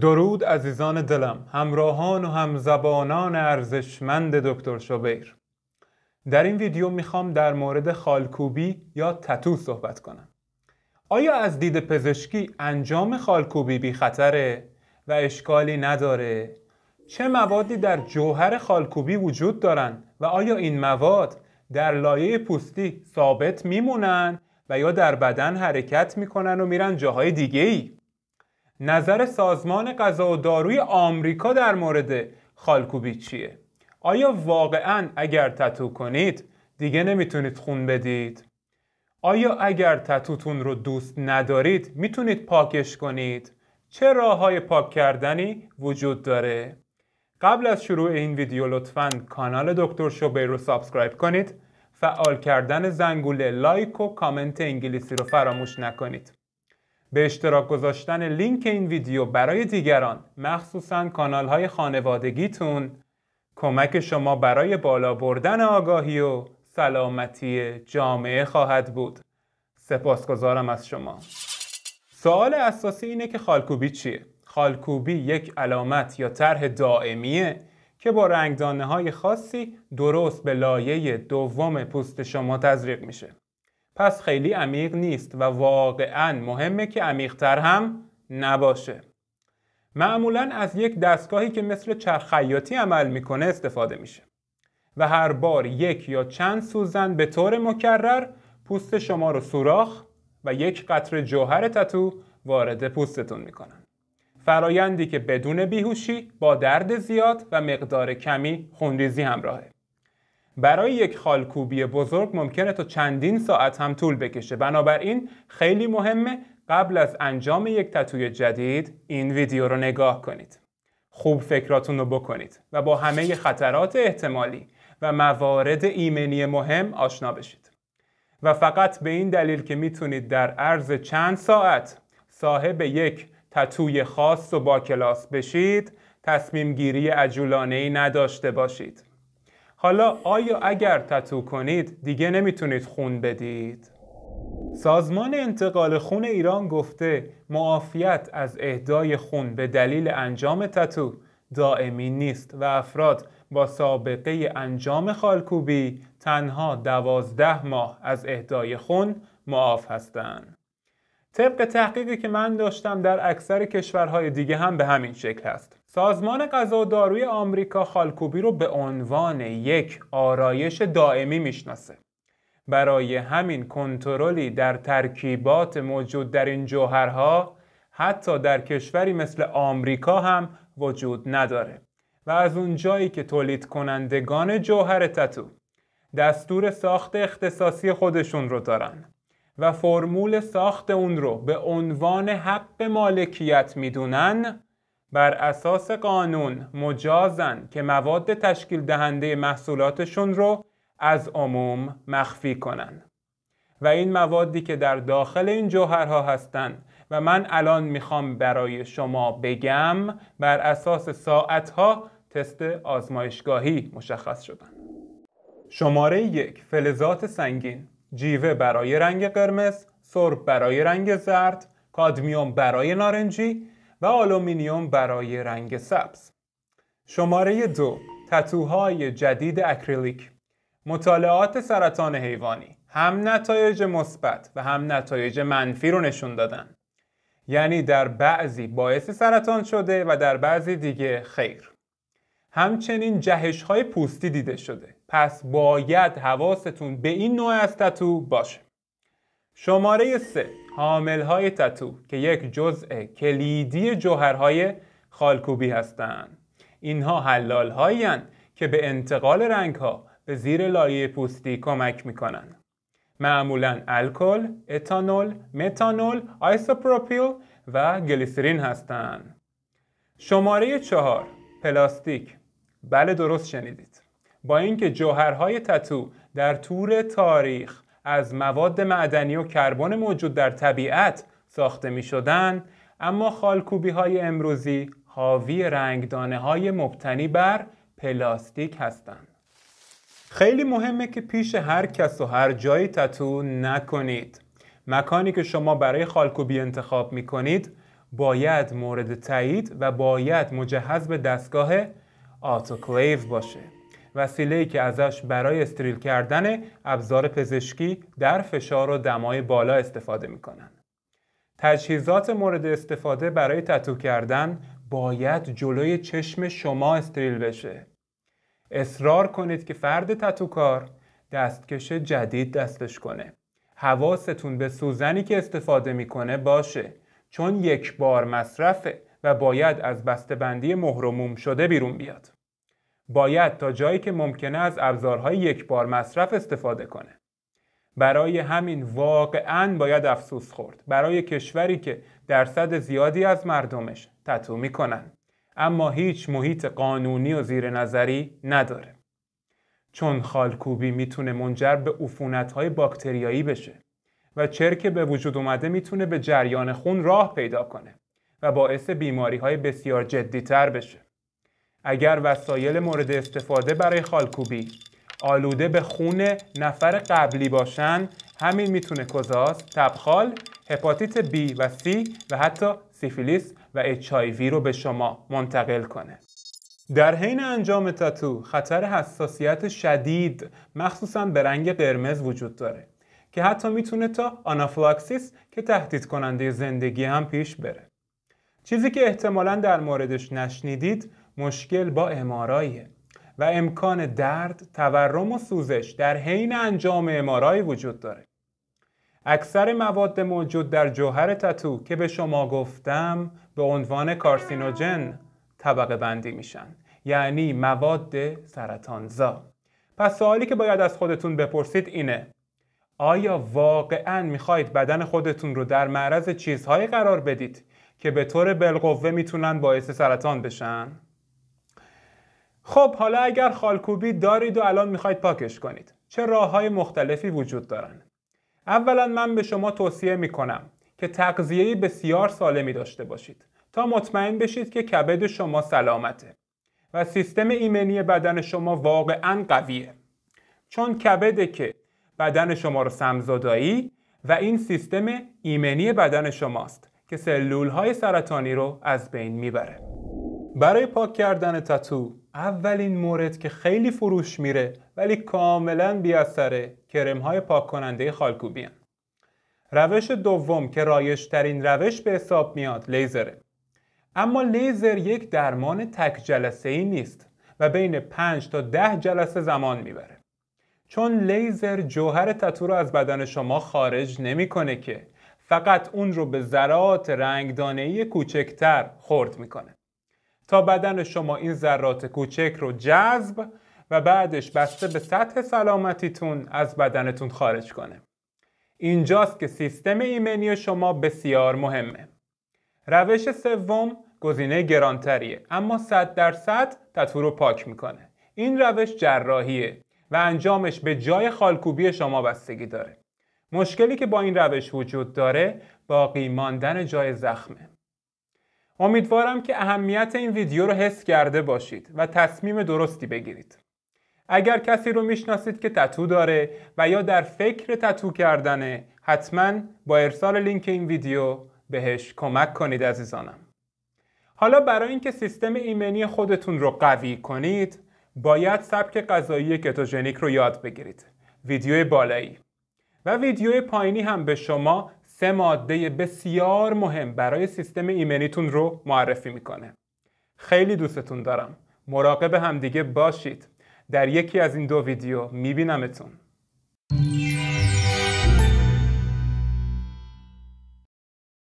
درود عزیزان دلم همراهان و همزبانان ارزشمند دکتر شبیر در این ویدیو میخوام در مورد خالکوبی یا تتو صحبت کنم آیا از دید پزشکی انجام خالکوبی بی خطره و اشکالی نداره؟ چه موادی در جوهر خالکوبی وجود دارند و آیا این مواد در لایه پوستی ثابت میمونن و یا در بدن حرکت میکنن و میرن جاهای دیگه ای؟ نظر سازمان غذا و داروی آمریکا در مورد خالکوبی چیه؟ آیا واقعا اگر تتو کنید دیگه نمیتونید خون بدید؟ آیا اگر تتوتون رو دوست ندارید میتونید پاکش کنید؟ چه راه های پاک کردنی وجود داره؟ قبل از شروع این ویدیو لطفا کانال دکتر شوبی رو سابسکرایب کنید فعال کردن زنگوله لایک و کامنت انگلیسی رو فراموش نکنید به اشتراک گذاشتن لینک این ویدیو برای دیگران مخصوصا کانال های خانوادگیتون کمک شما برای بالا بردن آگاهی و سلامتی جامعه خواهد بود سپاسگزارم از شما سوال اساسی اینه که خالکوبی چیه؟ خالکوبی یک علامت یا طرح دائمیه که با رنگدانه های خاصی درست به لایه دوم پوست شما تزریق میشه پس خیلی عمیق نیست و واقعا مهمه که عمیقتر هم نباشه معمولا از یک دستگاهی که مثل چرخ عمل میکنه استفاده میشه و هر بار یک یا چند سوزن به طور مکرر پوست شما رو سوراخ و یک قطر جوهر تتو وارد پوستتون میکنن فرایندی که بدون بیهوشی با درد زیاد و مقدار کمی خونریزی همراهه برای یک خالکوبی بزرگ ممکنه تا چندین ساعت هم طول بکشه بنابراین خیلی مهمه قبل از انجام یک تتوی جدید این ویدیو رو نگاه کنید خوب فکراتون رو بکنید و با همه خطرات احتمالی و موارد ایمنی مهم آشنا بشید و فقط به این دلیل که میتونید در عرض چند ساعت صاحب یک تتوی خاص و با کلاس بشید تصمیم گیری عجولانه ای نداشته باشید حالا آیا اگر تتو کنید دیگه نمیتونید خون بدید؟ سازمان انتقال خون ایران گفته معافیت از اهدای خون به دلیل انجام تتو دائمی نیست و افراد با سابقه انجام خالکوبی تنها دوازده ماه از اهدای خون معاف هستند. طبق تحقیقی که من داشتم در اکثر کشورهای دیگه هم به همین شکل هست سازمان غذا و داروی آمریکا خالکوبی رو به عنوان یک آرایش دائمی میشناسه برای همین کنترلی در ترکیبات موجود در این جوهرها حتی در کشوری مثل آمریکا هم وجود نداره و از اون جایی که تولید کنندگان جوهر تتو دستور ساخت اختصاصی خودشون رو دارن و فرمول ساخت اون رو به عنوان حق مالکیت میدونن بر اساس قانون مجازن که مواد تشکیل دهنده محصولاتشون رو از عموم مخفی کنن و این موادی که در داخل این جوهرها هستن و من الان میخوام برای شما بگم بر اساس ساعتها تست آزمایشگاهی مشخص شدن شماره یک فلزات سنگین جیوه برای رنگ قرمز، سرب برای رنگ زرد، کادمیوم برای نارنجی و آلومینیوم برای رنگ سبز. شماره دو تتوهای جدید اکریلیک مطالعات سرطان حیوانی هم نتایج مثبت و هم نتایج منفی رو نشون دادن یعنی در بعضی باعث سرطان شده و در بعضی دیگه خیر همچنین جهش های پوستی دیده شده پس باید حواستون به این نوع از تتو باشه شماره 3 حامل های تتو که یک جزء کلیدی جوهرهای خالکوبی هستند اینها حلال هایی که به انتقال رنگ ها به زیر لایه پوستی کمک می کنند معمولا الکل، اتانول، متانول، آیسوپروپیل و گلیسرین هستند. شماره چهار پلاستیک بله درست شنیدید با اینکه جوهرهای تتو در طور تاریخ از مواد معدنی و کربن موجود در طبیعت ساخته می شدن، اما خالکوبی های امروزی حاوی رنگدانه های مبتنی بر پلاستیک هستند. خیلی مهمه که پیش هر کس و هر جایی تتو نکنید. مکانی که شما برای خالکوبی انتخاب می کنید باید مورد تایید و باید مجهز به دستگاه آتوکلیو باشه. وسیله‌ای که ازش برای استریل کردن ابزار پزشکی در فشار و دمای بالا استفاده میکنن. تجهیزات مورد استفاده برای تتو کردن باید جلوی چشم شما استریل بشه. اصرار کنید که فرد تتوکار دستکش جدید دستش کنه. حواستون به سوزنی که استفاده میکنه باشه چون یک بار مصرفه و باید از بسته‌بندی مهرموم شده بیرون بیاد. باید تا جایی که ممکنه از ابزارهای بار مصرف استفاده کنه برای همین واقعا باید افسوس خورد برای کشوری که درصد زیادی از مردمش تتو میکنن اما هیچ محیط قانونی و زیر نظری نداره چون خالکوبی میتونه منجر به عفونت‌های باکتریایی بشه و چرک به وجود اومده میتونه به جریان خون راه پیدا کنه و باعث بیماری های بسیار جدیتر بشه اگر وسایل مورد استفاده برای خالکوبی آلوده به خون نفر قبلی باشن همین میتونه کزاز، تبخال، هپاتیت B و C و حتی سیفیلیس و HIV رو به شما منتقل کنه. در حین انجام تاتو خطر حساسیت شدید مخصوصا به رنگ قرمز وجود داره که حتی میتونه تا آنافلاکسیس که تهدید کننده زندگی هم پیش بره. چیزی که احتمالا در موردش نشنیدید مشکل با اماراییه و امکان درد، تورم و سوزش در حین انجام امارایی وجود داره. اکثر مواد موجود در جوهر تتو که به شما گفتم به عنوان کارسینوجن طبقه بندی میشن یعنی مواد سرطانزا پس سوالی که باید از خودتون بپرسید اینه آیا واقعا میخواید بدن خودتون رو در معرض چیزهایی قرار بدید که به طور بالقوه میتونن باعث سرطان بشن؟ خب حالا اگر خالکوبی دارید و الان میخواید پاکش کنید چه راه های مختلفی وجود دارن اولا من به شما توصیه میکنم که تغذیه بسیار سالمی داشته باشید تا مطمئن بشید که کبد شما سلامته و سیستم ایمنی بدن شما واقعا قویه چون کبده که بدن شما رو سمزدایی و این سیستم ایمنی بدن شماست که سلول های سرطانی رو از بین میبره برای پاک کردن تتو اولین مورد که خیلی فروش میره ولی کاملا بی اثره کرم های پاک کننده خالکوبی هن. روش دوم که رایش ترین روش به حساب میاد لیزره اما لیزر یک درمان تک جلسه ای نیست و بین 5 تا ده جلسه زمان میبره چون لیزر جوهر تتو رو از بدن شما خارج نمیکنه که فقط اون رو به ذرات ای کوچکتر خرد میکنه تا بدن شما این ذرات کوچک رو جذب و بعدش بسته به سطح سلامتیتون از بدنتون خارج کنه. اینجاست که سیستم ایمنی شما بسیار مهمه. روش سوم گزینه گرانتریه اما 100 درصد تتو رو پاک میکنه. این روش جراحیه و انجامش به جای خالکوبی شما بستگی داره. مشکلی که با این روش وجود داره باقی ماندن جای زخمه. امیدوارم که اهمیت این ویدیو رو حس کرده باشید و تصمیم درستی بگیرید. اگر کسی رو میشناسید که تتو داره و یا در فکر تتو کردنه حتما با ارسال لینک این ویدیو بهش کمک کنید عزیزانم. حالا برای اینکه سیستم ایمنی خودتون رو قوی کنید باید سبک غذایی کتوژنیک رو یاد بگیرید. ویدیو بالایی و ویدیو پایینی هم به شما سه ماده بسیار مهم برای سیستم ایمنیتون رو معرفی میکنه خیلی دوستتون دارم مراقب همدیگه باشید در یکی از این دو ویدیو میبینمتون